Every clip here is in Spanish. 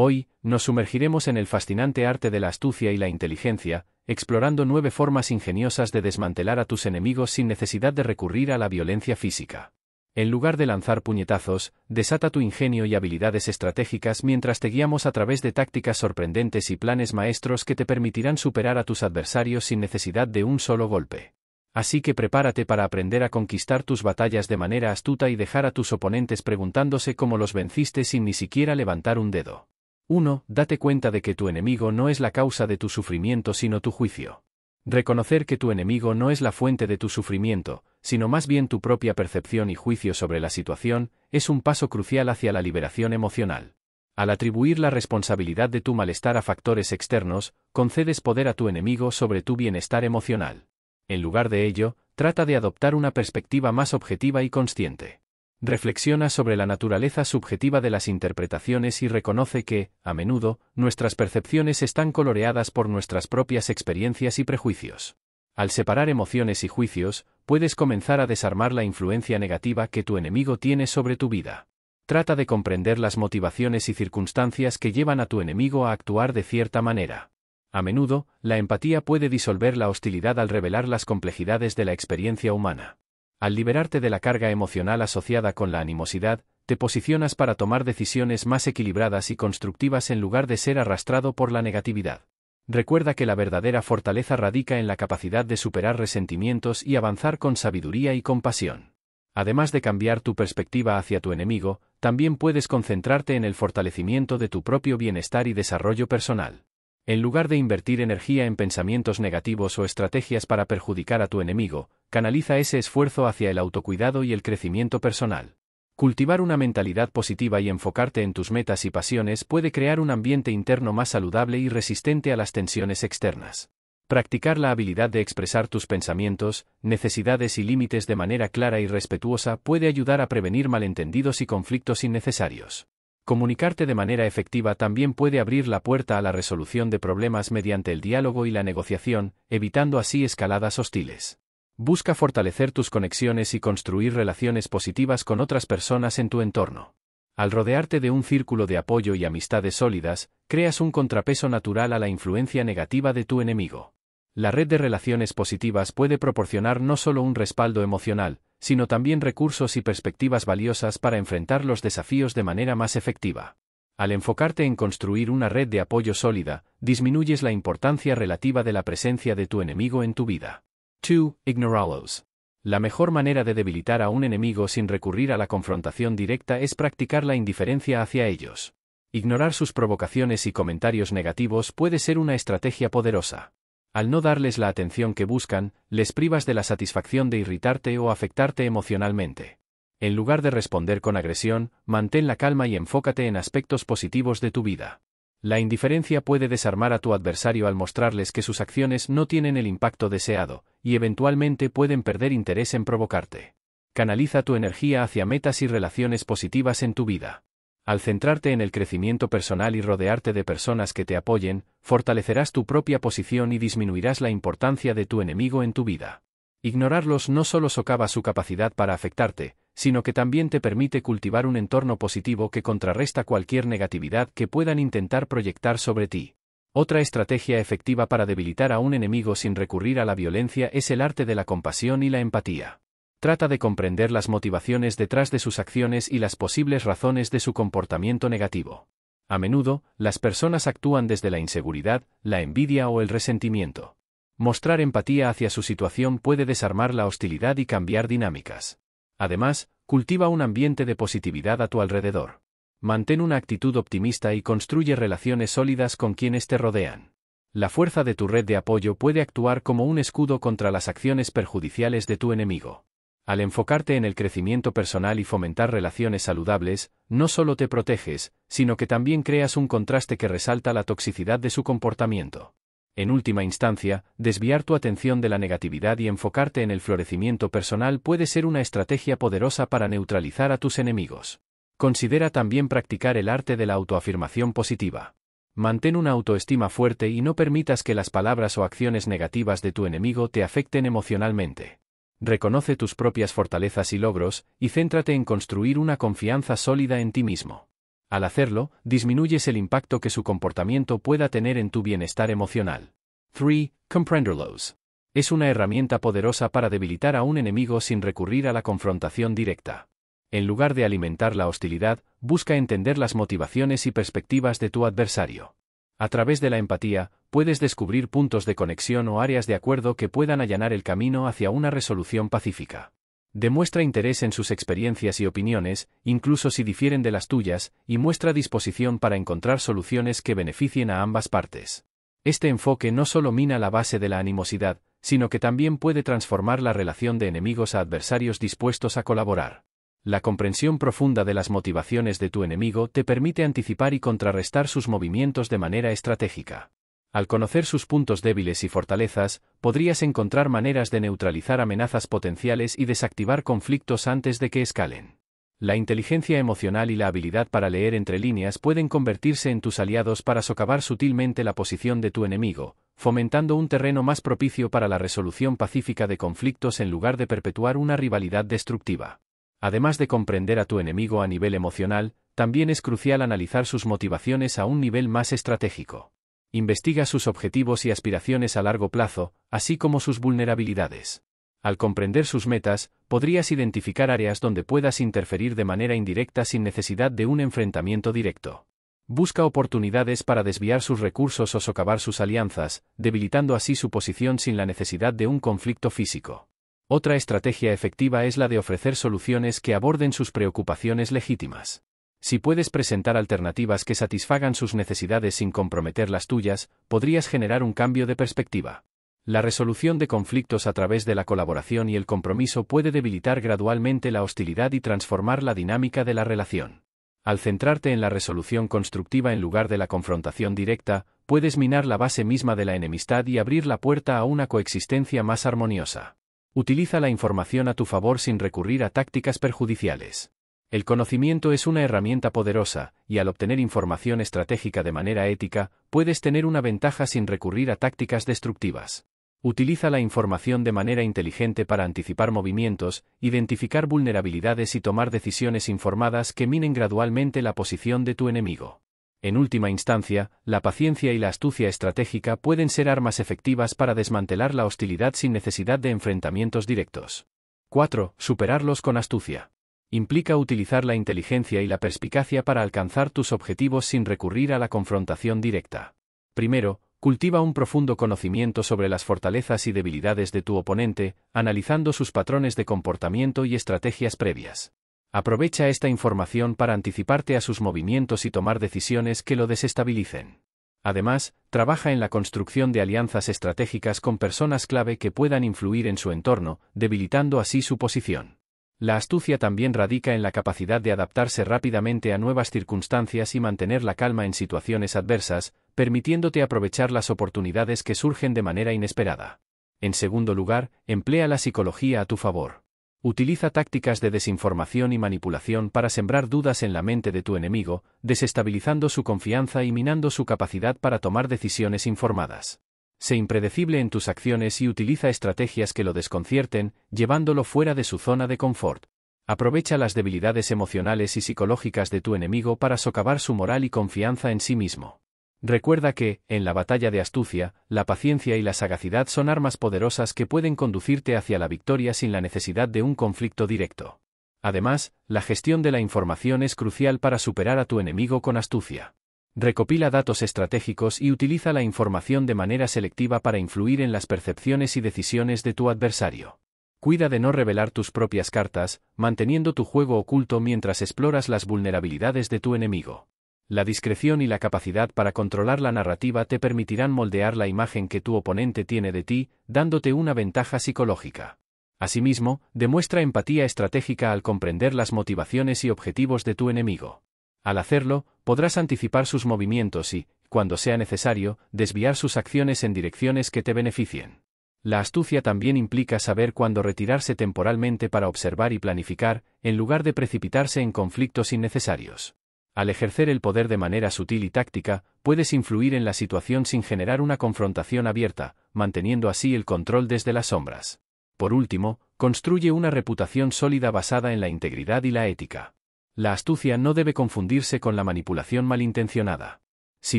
Hoy, nos sumergiremos en el fascinante arte de la astucia y la inteligencia, explorando nueve formas ingeniosas de desmantelar a tus enemigos sin necesidad de recurrir a la violencia física. En lugar de lanzar puñetazos, desata tu ingenio y habilidades estratégicas mientras te guiamos a través de tácticas sorprendentes y planes maestros que te permitirán superar a tus adversarios sin necesidad de un solo golpe. Así que prepárate para aprender a conquistar tus batallas de manera astuta y dejar a tus oponentes preguntándose cómo los venciste sin ni siquiera levantar un dedo. 1. Date cuenta de que tu enemigo no es la causa de tu sufrimiento sino tu juicio. Reconocer que tu enemigo no es la fuente de tu sufrimiento, sino más bien tu propia percepción y juicio sobre la situación, es un paso crucial hacia la liberación emocional. Al atribuir la responsabilidad de tu malestar a factores externos, concedes poder a tu enemigo sobre tu bienestar emocional. En lugar de ello, trata de adoptar una perspectiva más objetiva y consciente reflexiona sobre la naturaleza subjetiva de las interpretaciones y reconoce que, a menudo, nuestras percepciones están coloreadas por nuestras propias experiencias y prejuicios. Al separar emociones y juicios, puedes comenzar a desarmar la influencia negativa que tu enemigo tiene sobre tu vida. Trata de comprender las motivaciones y circunstancias que llevan a tu enemigo a actuar de cierta manera. A menudo, la empatía puede disolver la hostilidad al revelar las complejidades de la experiencia humana. Al liberarte de la carga emocional asociada con la animosidad, te posicionas para tomar decisiones más equilibradas y constructivas en lugar de ser arrastrado por la negatividad. Recuerda que la verdadera fortaleza radica en la capacidad de superar resentimientos y avanzar con sabiduría y compasión. Además de cambiar tu perspectiva hacia tu enemigo, también puedes concentrarte en el fortalecimiento de tu propio bienestar y desarrollo personal. En lugar de invertir energía en pensamientos negativos o estrategias para perjudicar a tu enemigo, Canaliza ese esfuerzo hacia el autocuidado y el crecimiento personal. Cultivar una mentalidad positiva y enfocarte en tus metas y pasiones puede crear un ambiente interno más saludable y resistente a las tensiones externas. Practicar la habilidad de expresar tus pensamientos, necesidades y límites de manera clara y respetuosa puede ayudar a prevenir malentendidos y conflictos innecesarios. Comunicarte de manera efectiva también puede abrir la puerta a la resolución de problemas mediante el diálogo y la negociación, evitando así escaladas hostiles. Busca fortalecer tus conexiones y construir relaciones positivas con otras personas en tu entorno. Al rodearte de un círculo de apoyo y amistades sólidas, creas un contrapeso natural a la influencia negativa de tu enemigo. La red de relaciones positivas puede proporcionar no solo un respaldo emocional, sino también recursos y perspectivas valiosas para enfrentar los desafíos de manera más efectiva. Al enfocarte en construir una red de apoyo sólida, disminuyes la importancia relativa de la presencia de tu enemigo en tu vida. 2. Ignorarlos. La mejor manera de debilitar a un enemigo sin recurrir a la confrontación directa es practicar la indiferencia hacia ellos. Ignorar sus provocaciones y comentarios negativos puede ser una estrategia poderosa. Al no darles la atención que buscan, les privas de la satisfacción de irritarte o afectarte emocionalmente. En lugar de responder con agresión, mantén la calma y enfócate en aspectos positivos de tu vida. La indiferencia puede desarmar a tu adversario al mostrarles que sus acciones no tienen el impacto deseado, y eventualmente pueden perder interés en provocarte. Canaliza tu energía hacia metas y relaciones positivas en tu vida. Al centrarte en el crecimiento personal y rodearte de personas que te apoyen, fortalecerás tu propia posición y disminuirás la importancia de tu enemigo en tu vida. Ignorarlos no solo socava su capacidad para afectarte, sino que también te permite cultivar un entorno positivo que contrarresta cualquier negatividad que puedan intentar proyectar sobre ti. Otra estrategia efectiva para debilitar a un enemigo sin recurrir a la violencia es el arte de la compasión y la empatía. Trata de comprender las motivaciones detrás de sus acciones y las posibles razones de su comportamiento negativo. A menudo, las personas actúan desde la inseguridad, la envidia o el resentimiento. Mostrar empatía hacia su situación puede desarmar la hostilidad y cambiar dinámicas. Además, cultiva un ambiente de positividad a tu alrededor. Mantén una actitud optimista y construye relaciones sólidas con quienes te rodean. La fuerza de tu red de apoyo puede actuar como un escudo contra las acciones perjudiciales de tu enemigo. Al enfocarte en el crecimiento personal y fomentar relaciones saludables, no solo te proteges, sino que también creas un contraste que resalta la toxicidad de su comportamiento en última instancia, desviar tu atención de la negatividad y enfocarte en el florecimiento personal puede ser una estrategia poderosa para neutralizar a tus enemigos. Considera también practicar el arte de la autoafirmación positiva. Mantén una autoestima fuerte y no permitas que las palabras o acciones negativas de tu enemigo te afecten emocionalmente. Reconoce tus propias fortalezas y logros, y céntrate en construir una confianza sólida en ti mismo. Al hacerlo, disminuyes el impacto que su comportamiento pueda tener en tu bienestar emocional. 3. Comprenderlos. Es una herramienta poderosa para debilitar a un enemigo sin recurrir a la confrontación directa. En lugar de alimentar la hostilidad, busca entender las motivaciones y perspectivas de tu adversario. A través de la empatía, puedes descubrir puntos de conexión o áreas de acuerdo que puedan allanar el camino hacia una resolución pacífica. Demuestra interés en sus experiencias y opiniones, incluso si difieren de las tuyas, y muestra disposición para encontrar soluciones que beneficien a ambas partes. Este enfoque no solo mina la base de la animosidad, sino que también puede transformar la relación de enemigos a adversarios dispuestos a colaborar. La comprensión profunda de las motivaciones de tu enemigo te permite anticipar y contrarrestar sus movimientos de manera estratégica. Al conocer sus puntos débiles y fortalezas, podrías encontrar maneras de neutralizar amenazas potenciales y desactivar conflictos antes de que escalen. La inteligencia emocional y la habilidad para leer entre líneas pueden convertirse en tus aliados para socavar sutilmente la posición de tu enemigo, fomentando un terreno más propicio para la resolución pacífica de conflictos en lugar de perpetuar una rivalidad destructiva. Además de comprender a tu enemigo a nivel emocional, también es crucial analizar sus motivaciones a un nivel más estratégico. Investiga sus objetivos y aspiraciones a largo plazo, así como sus vulnerabilidades. Al comprender sus metas, podrías identificar áreas donde puedas interferir de manera indirecta sin necesidad de un enfrentamiento directo. Busca oportunidades para desviar sus recursos o socavar sus alianzas, debilitando así su posición sin la necesidad de un conflicto físico. Otra estrategia efectiva es la de ofrecer soluciones que aborden sus preocupaciones legítimas. Si puedes presentar alternativas que satisfagan sus necesidades sin comprometer las tuyas, podrías generar un cambio de perspectiva. La resolución de conflictos a través de la colaboración y el compromiso puede debilitar gradualmente la hostilidad y transformar la dinámica de la relación. Al centrarte en la resolución constructiva en lugar de la confrontación directa, puedes minar la base misma de la enemistad y abrir la puerta a una coexistencia más armoniosa. Utiliza la información a tu favor sin recurrir a tácticas perjudiciales. El conocimiento es una herramienta poderosa, y al obtener información estratégica de manera ética, puedes tener una ventaja sin recurrir a tácticas destructivas. Utiliza la información de manera inteligente para anticipar movimientos, identificar vulnerabilidades y tomar decisiones informadas que minen gradualmente la posición de tu enemigo. En última instancia, la paciencia y la astucia estratégica pueden ser armas efectivas para desmantelar la hostilidad sin necesidad de enfrentamientos directos. 4. Superarlos con astucia implica utilizar la inteligencia y la perspicacia para alcanzar tus objetivos sin recurrir a la confrontación directa. Primero, cultiva un profundo conocimiento sobre las fortalezas y debilidades de tu oponente, analizando sus patrones de comportamiento y estrategias previas. Aprovecha esta información para anticiparte a sus movimientos y tomar decisiones que lo desestabilicen. Además, trabaja en la construcción de alianzas estratégicas con personas clave que puedan influir en su entorno, debilitando así su posición. La astucia también radica en la capacidad de adaptarse rápidamente a nuevas circunstancias y mantener la calma en situaciones adversas, permitiéndote aprovechar las oportunidades que surgen de manera inesperada. En segundo lugar, emplea la psicología a tu favor. Utiliza tácticas de desinformación y manipulación para sembrar dudas en la mente de tu enemigo, desestabilizando su confianza y minando su capacidad para tomar decisiones informadas. Sé impredecible en tus acciones y utiliza estrategias que lo desconcierten, llevándolo fuera de su zona de confort. Aprovecha las debilidades emocionales y psicológicas de tu enemigo para socavar su moral y confianza en sí mismo. Recuerda que, en la batalla de astucia, la paciencia y la sagacidad son armas poderosas que pueden conducirte hacia la victoria sin la necesidad de un conflicto directo. Además, la gestión de la información es crucial para superar a tu enemigo con astucia recopila datos estratégicos y utiliza la información de manera selectiva para influir en las percepciones y decisiones de tu adversario. Cuida de no revelar tus propias cartas, manteniendo tu juego oculto mientras exploras las vulnerabilidades de tu enemigo. La discreción y la capacidad para controlar la narrativa te permitirán moldear la imagen que tu oponente tiene de ti, dándote una ventaja psicológica. Asimismo, demuestra empatía estratégica al comprender las motivaciones y objetivos de tu enemigo. Al hacerlo, podrás anticipar sus movimientos y, cuando sea necesario, desviar sus acciones en direcciones que te beneficien. La astucia también implica saber cuándo retirarse temporalmente para observar y planificar, en lugar de precipitarse en conflictos innecesarios. Al ejercer el poder de manera sutil y táctica, puedes influir en la situación sin generar una confrontación abierta, manteniendo así el control desde las sombras. Por último, construye una reputación sólida basada en la integridad y la ética. La astucia no debe confundirse con la manipulación malintencionada. Si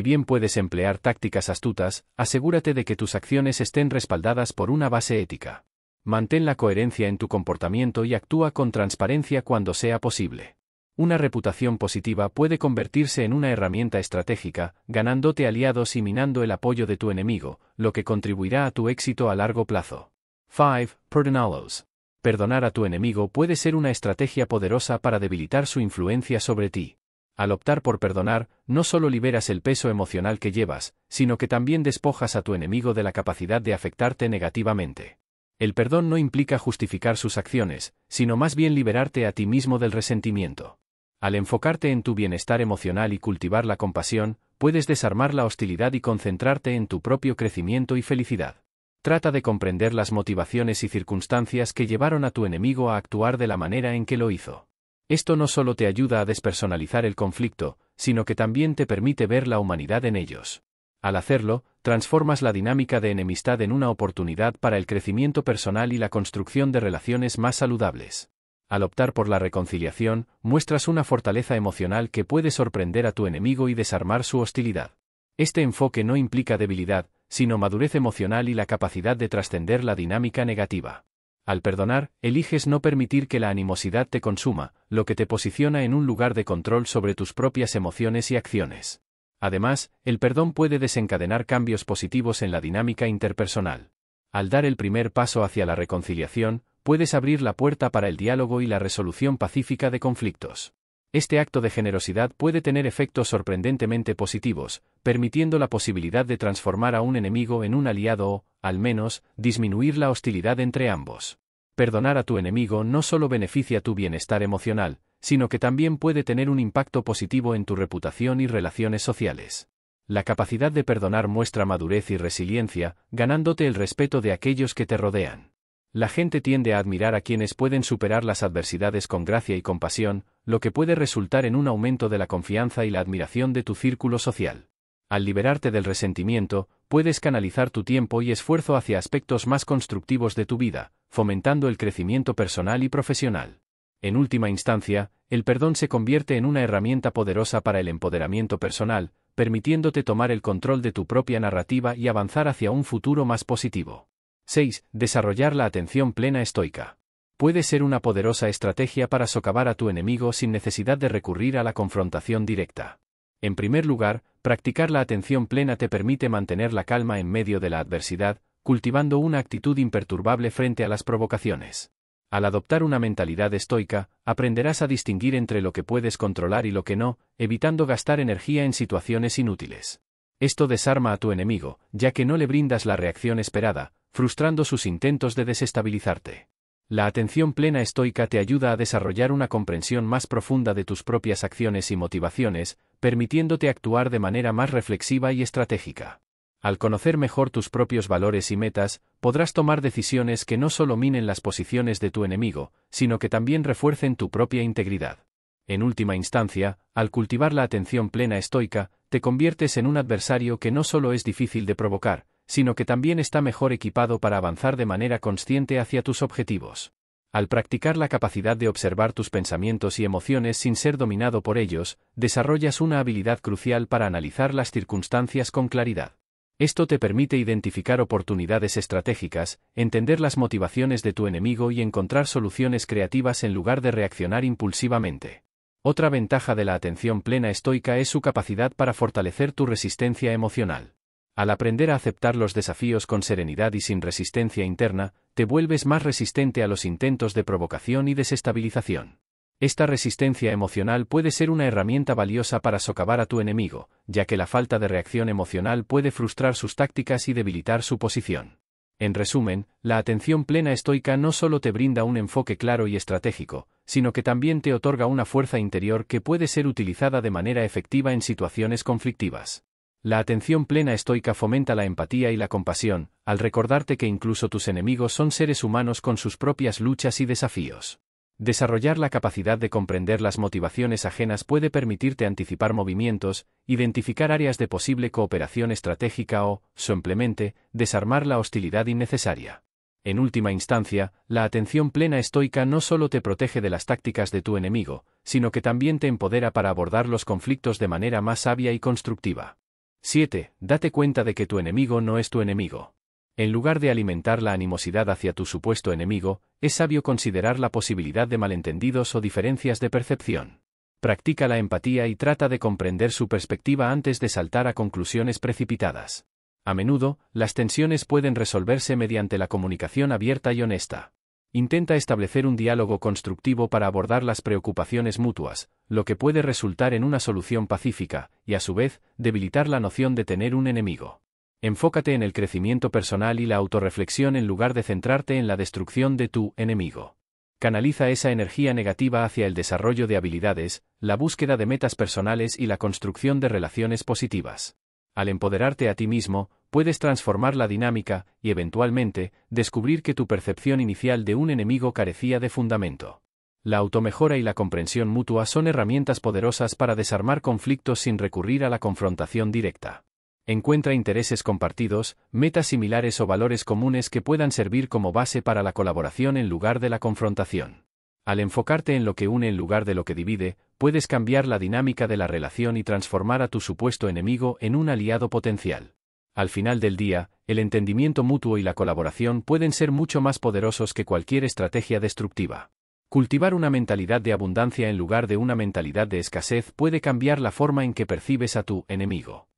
bien puedes emplear tácticas astutas, asegúrate de que tus acciones estén respaldadas por una base ética. Mantén la coherencia en tu comportamiento y actúa con transparencia cuando sea posible. Una reputación positiva puede convertirse en una herramienta estratégica, ganándote aliados y minando el apoyo de tu enemigo, lo que contribuirá a tu éxito a largo plazo. 5. Perdonalos perdonar a tu enemigo puede ser una estrategia poderosa para debilitar su influencia sobre ti. Al optar por perdonar, no solo liberas el peso emocional que llevas, sino que también despojas a tu enemigo de la capacidad de afectarte negativamente. El perdón no implica justificar sus acciones, sino más bien liberarte a ti mismo del resentimiento. Al enfocarte en tu bienestar emocional y cultivar la compasión, puedes desarmar la hostilidad y concentrarte en tu propio crecimiento y felicidad trata de comprender las motivaciones y circunstancias que llevaron a tu enemigo a actuar de la manera en que lo hizo. Esto no solo te ayuda a despersonalizar el conflicto, sino que también te permite ver la humanidad en ellos. Al hacerlo, transformas la dinámica de enemistad en una oportunidad para el crecimiento personal y la construcción de relaciones más saludables. Al optar por la reconciliación, muestras una fortaleza emocional que puede sorprender a tu enemigo y desarmar su hostilidad. Este enfoque no implica debilidad, sino madurez emocional y la capacidad de trascender la dinámica negativa. Al perdonar, eliges no permitir que la animosidad te consuma, lo que te posiciona en un lugar de control sobre tus propias emociones y acciones. Además, el perdón puede desencadenar cambios positivos en la dinámica interpersonal. Al dar el primer paso hacia la reconciliación, puedes abrir la puerta para el diálogo y la resolución pacífica de conflictos. Este acto de generosidad puede tener efectos sorprendentemente positivos, permitiendo la posibilidad de transformar a un enemigo en un aliado o, al menos, disminuir la hostilidad entre ambos. Perdonar a tu enemigo no solo beneficia tu bienestar emocional, sino que también puede tener un impacto positivo en tu reputación y relaciones sociales. La capacidad de perdonar muestra madurez y resiliencia, ganándote el respeto de aquellos que te rodean. La gente tiende a admirar a quienes pueden superar las adversidades con gracia y compasión, lo que puede resultar en un aumento de la confianza y la admiración de tu círculo social. Al liberarte del resentimiento, puedes canalizar tu tiempo y esfuerzo hacia aspectos más constructivos de tu vida, fomentando el crecimiento personal y profesional. En última instancia, el perdón se convierte en una herramienta poderosa para el empoderamiento personal, permitiéndote tomar el control de tu propia narrativa y avanzar hacia un futuro más positivo. 6. Desarrollar la atención plena estoica. Puede ser una poderosa estrategia para socavar a tu enemigo sin necesidad de recurrir a la confrontación directa. En primer lugar, practicar la atención plena te permite mantener la calma en medio de la adversidad, cultivando una actitud imperturbable frente a las provocaciones. Al adoptar una mentalidad estoica, aprenderás a distinguir entre lo que puedes controlar y lo que no, evitando gastar energía en situaciones inútiles. Esto desarma a tu enemigo, ya que no le brindas la reacción esperada, frustrando sus intentos de desestabilizarte. La atención plena estoica te ayuda a desarrollar una comprensión más profunda de tus propias acciones y motivaciones, permitiéndote actuar de manera más reflexiva y estratégica. Al conocer mejor tus propios valores y metas, podrás tomar decisiones que no solo minen las posiciones de tu enemigo, sino que también refuercen tu propia integridad. En última instancia, al cultivar la atención plena estoica, te conviertes en un adversario que no solo es difícil de provocar, sino que también está mejor equipado para avanzar de manera consciente hacia tus objetivos. Al practicar la capacidad de observar tus pensamientos y emociones sin ser dominado por ellos, desarrollas una habilidad crucial para analizar las circunstancias con claridad. Esto te permite identificar oportunidades estratégicas, entender las motivaciones de tu enemigo y encontrar soluciones creativas en lugar de reaccionar impulsivamente. Otra ventaja de la atención plena estoica es su capacidad para fortalecer tu resistencia emocional. Al aprender a aceptar los desafíos con serenidad y sin resistencia interna, te vuelves más resistente a los intentos de provocación y desestabilización. Esta resistencia emocional puede ser una herramienta valiosa para socavar a tu enemigo, ya que la falta de reacción emocional puede frustrar sus tácticas y debilitar su posición. En resumen, la atención plena estoica no solo te brinda un enfoque claro y estratégico, sino que también te otorga una fuerza interior que puede ser utilizada de manera efectiva en situaciones conflictivas. La atención plena estoica fomenta la empatía y la compasión, al recordarte que incluso tus enemigos son seres humanos con sus propias luchas y desafíos. Desarrollar la capacidad de comprender las motivaciones ajenas puede permitirte anticipar movimientos, identificar áreas de posible cooperación estratégica o, simplemente, desarmar la hostilidad innecesaria. En última instancia, la atención plena estoica no solo te protege de las tácticas de tu enemigo, sino que también te empodera para abordar los conflictos de manera más sabia y constructiva. 7. Date cuenta de que tu enemigo no es tu enemigo. En lugar de alimentar la animosidad hacia tu supuesto enemigo, es sabio considerar la posibilidad de malentendidos o diferencias de percepción. Practica la empatía y trata de comprender su perspectiva antes de saltar a conclusiones precipitadas. A menudo, las tensiones pueden resolverse mediante la comunicación abierta y honesta intenta establecer un diálogo constructivo para abordar las preocupaciones mutuas, lo que puede resultar en una solución pacífica, y a su vez, debilitar la noción de tener un enemigo. Enfócate en el crecimiento personal y la autorreflexión en lugar de centrarte en la destrucción de tu enemigo. Canaliza esa energía negativa hacia el desarrollo de habilidades, la búsqueda de metas personales y la construcción de relaciones positivas. Al empoderarte a ti mismo, puedes transformar la dinámica y eventualmente descubrir que tu percepción inicial de un enemigo carecía de fundamento. La automejora y la comprensión mutua son herramientas poderosas para desarmar conflictos sin recurrir a la confrontación directa. Encuentra intereses compartidos, metas similares o valores comunes que puedan servir como base para la colaboración en lugar de la confrontación. Al enfocarte en lo que une en lugar de lo que divide, puedes cambiar la dinámica de la relación y transformar a tu supuesto enemigo en un aliado potencial. Al final del día, el entendimiento mutuo y la colaboración pueden ser mucho más poderosos que cualquier estrategia destructiva. Cultivar una mentalidad de abundancia en lugar de una mentalidad de escasez puede cambiar la forma en que percibes a tu enemigo.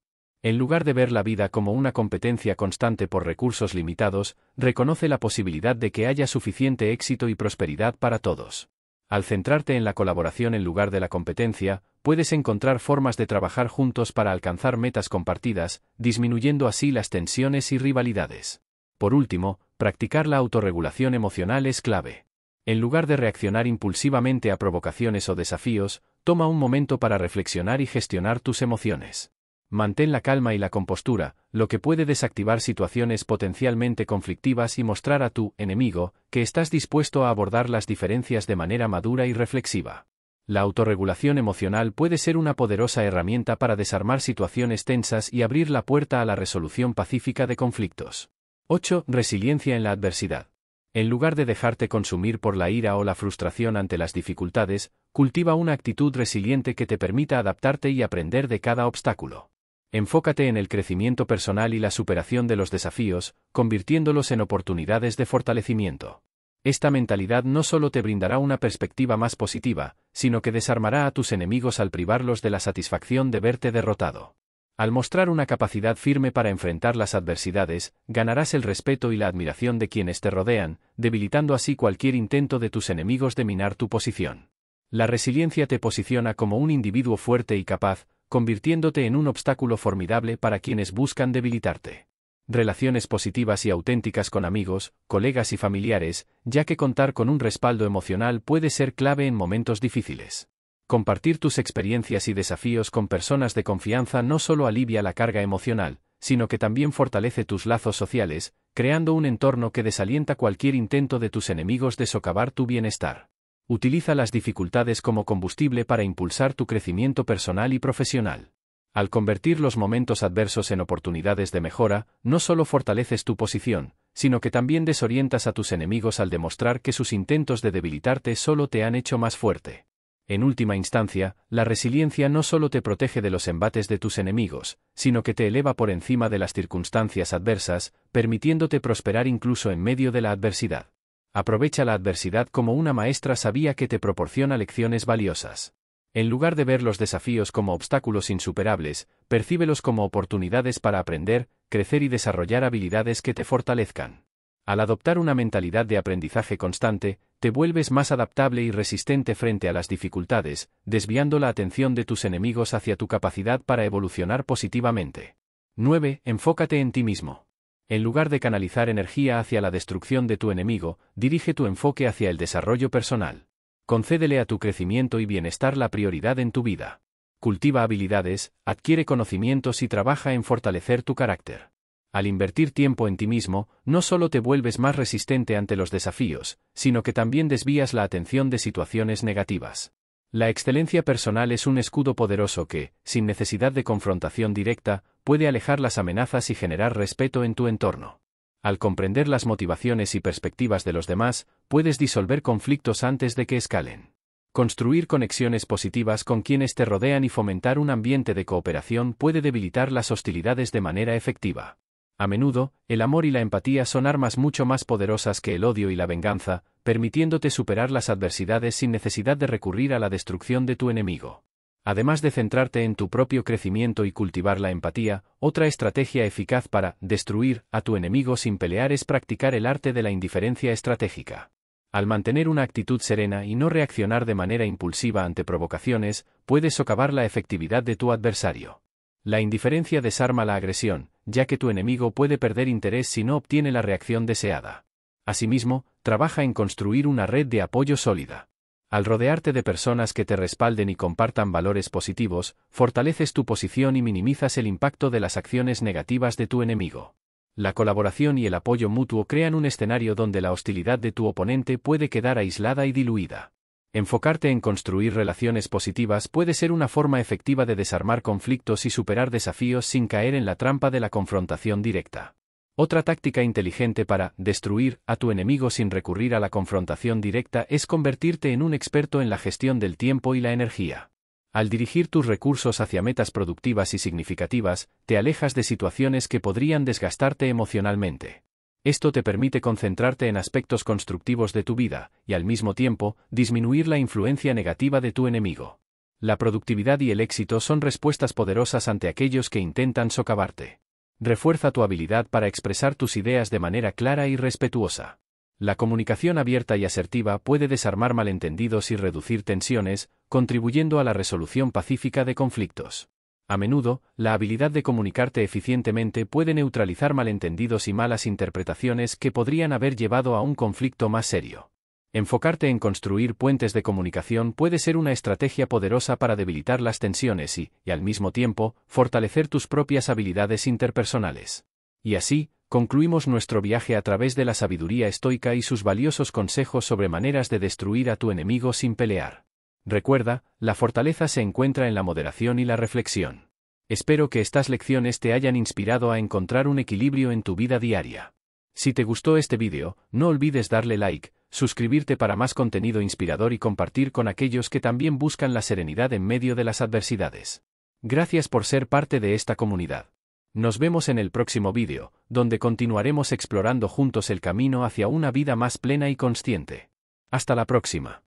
En lugar de ver la vida como una competencia constante por recursos limitados, reconoce la posibilidad de que haya suficiente éxito y prosperidad para todos. Al centrarte en la colaboración en lugar de la competencia, puedes encontrar formas de trabajar juntos para alcanzar metas compartidas, disminuyendo así las tensiones y rivalidades. Por último, practicar la autorregulación emocional es clave. En lugar de reaccionar impulsivamente a provocaciones o desafíos, toma un momento para reflexionar y gestionar tus emociones mantén la calma y la compostura, lo que puede desactivar situaciones potencialmente conflictivas y mostrar a tu enemigo que estás dispuesto a abordar las diferencias de manera madura y reflexiva. La autorregulación emocional puede ser una poderosa herramienta para desarmar situaciones tensas y abrir la puerta a la resolución pacífica de conflictos. 8. Resiliencia en la adversidad. En lugar de dejarte consumir por la ira o la frustración ante las dificultades, cultiva una actitud resiliente que te permita adaptarte y aprender de cada obstáculo. Enfócate en el crecimiento personal y la superación de los desafíos, convirtiéndolos en oportunidades de fortalecimiento. Esta mentalidad no solo te brindará una perspectiva más positiva, sino que desarmará a tus enemigos al privarlos de la satisfacción de verte derrotado. Al mostrar una capacidad firme para enfrentar las adversidades, ganarás el respeto y la admiración de quienes te rodean, debilitando así cualquier intento de tus enemigos de minar tu posición. La resiliencia te posiciona como un individuo fuerte y capaz, convirtiéndote en un obstáculo formidable para quienes buscan debilitarte. Relaciones positivas y auténticas con amigos, colegas y familiares, ya que contar con un respaldo emocional puede ser clave en momentos difíciles. Compartir tus experiencias y desafíos con personas de confianza no solo alivia la carga emocional, sino que también fortalece tus lazos sociales, creando un entorno que desalienta cualquier intento de tus enemigos de socavar tu bienestar. Utiliza las dificultades como combustible para impulsar tu crecimiento personal y profesional. Al convertir los momentos adversos en oportunidades de mejora, no solo fortaleces tu posición, sino que también desorientas a tus enemigos al demostrar que sus intentos de debilitarte solo te han hecho más fuerte. En última instancia, la resiliencia no solo te protege de los embates de tus enemigos, sino que te eleva por encima de las circunstancias adversas, permitiéndote prosperar incluso en medio de la adversidad. Aprovecha la adversidad como una maestra sabía que te proporciona lecciones valiosas. En lugar de ver los desafíos como obstáculos insuperables, percíbelos como oportunidades para aprender, crecer y desarrollar habilidades que te fortalezcan. Al adoptar una mentalidad de aprendizaje constante, te vuelves más adaptable y resistente frente a las dificultades, desviando la atención de tus enemigos hacia tu capacidad para evolucionar positivamente. 9. Enfócate en ti mismo. En lugar de canalizar energía hacia la destrucción de tu enemigo, dirige tu enfoque hacia el desarrollo personal. Concédele a tu crecimiento y bienestar la prioridad en tu vida. Cultiva habilidades, adquiere conocimientos y trabaja en fortalecer tu carácter. Al invertir tiempo en ti mismo, no solo te vuelves más resistente ante los desafíos, sino que también desvías la atención de situaciones negativas. La excelencia personal es un escudo poderoso que, sin necesidad de confrontación directa, puede alejar las amenazas y generar respeto en tu entorno. Al comprender las motivaciones y perspectivas de los demás, puedes disolver conflictos antes de que escalen. Construir conexiones positivas con quienes te rodean y fomentar un ambiente de cooperación puede debilitar las hostilidades de manera efectiva. A menudo, el amor y la empatía son armas mucho más poderosas que el odio y la venganza, permitiéndote superar las adversidades sin necesidad de recurrir a la destrucción de tu enemigo. Además de centrarte en tu propio crecimiento y cultivar la empatía, otra estrategia eficaz para destruir a tu enemigo sin pelear es practicar el arte de la indiferencia estratégica. Al mantener una actitud serena y no reaccionar de manera impulsiva ante provocaciones, puedes socavar la efectividad de tu adversario. La indiferencia desarma la agresión, ya que tu enemigo puede perder interés si no obtiene la reacción deseada. Asimismo, trabaja en construir una red de apoyo sólida. Al rodearte de personas que te respalden y compartan valores positivos, fortaleces tu posición y minimizas el impacto de las acciones negativas de tu enemigo. La colaboración y el apoyo mutuo crean un escenario donde la hostilidad de tu oponente puede quedar aislada y diluida. Enfocarte en construir relaciones positivas puede ser una forma efectiva de desarmar conflictos y superar desafíos sin caer en la trampa de la confrontación directa. Otra táctica inteligente para destruir a tu enemigo sin recurrir a la confrontación directa es convertirte en un experto en la gestión del tiempo y la energía. Al dirigir tus recursos hacia metas productivas y significativas, te alejas de situaciones que podrían desgastarte emocionalmente. Esto te permite concentrarte en aspectos constructivos de tu vida, y al mismo tiempo, disminuir la influencia negativa de tu enemigo. La productividad y el éxito son respuestas poderosas ante aquellos que intentan socavarte refuerza tu habilidad para expresar tus ideas de manera clara y respetuosa. La comunicación abierta y asertiva puede desarmar malentendidos y reducir tensiones, contribuyendo a la resolución pacífica de conflictos. A menudo, la habilidad de comunicarte eficientemente puede neutralizar malentendidos y malas interpretaciones que podrían haber llevado a un conflicto más serio. Enfocarte en construir puentes de comunicación puede ser una estrategia poderosa para debilitar las tensiones y, al mismo tiempo, fortalecer tus propias habilidades interpersonales. Y así, concluimos nuestro viaje a través de la sabiduría estoica y sus valiosos consejos sobre maneras de destruir a tu enemigo sin pelear. Recuerda, la fortaleza se encuentra en la moderación y la reflexión. Espero que estas lecciones te hayan inspirado a encontrar un equilibrio en tu vida diaria. Si te gustó este vídeo, no olvides darle like, suscribirte para más contenido inspirador y compartir con aquellos que también buscan la serenidad en medio de las adversidades. Gracias por ser parte de esta comunidad. Nos vemos en el próximo vídeo, donde continuaremos explorando juntos el camino hacia una vida más plena y consciente. Hasta la próxima.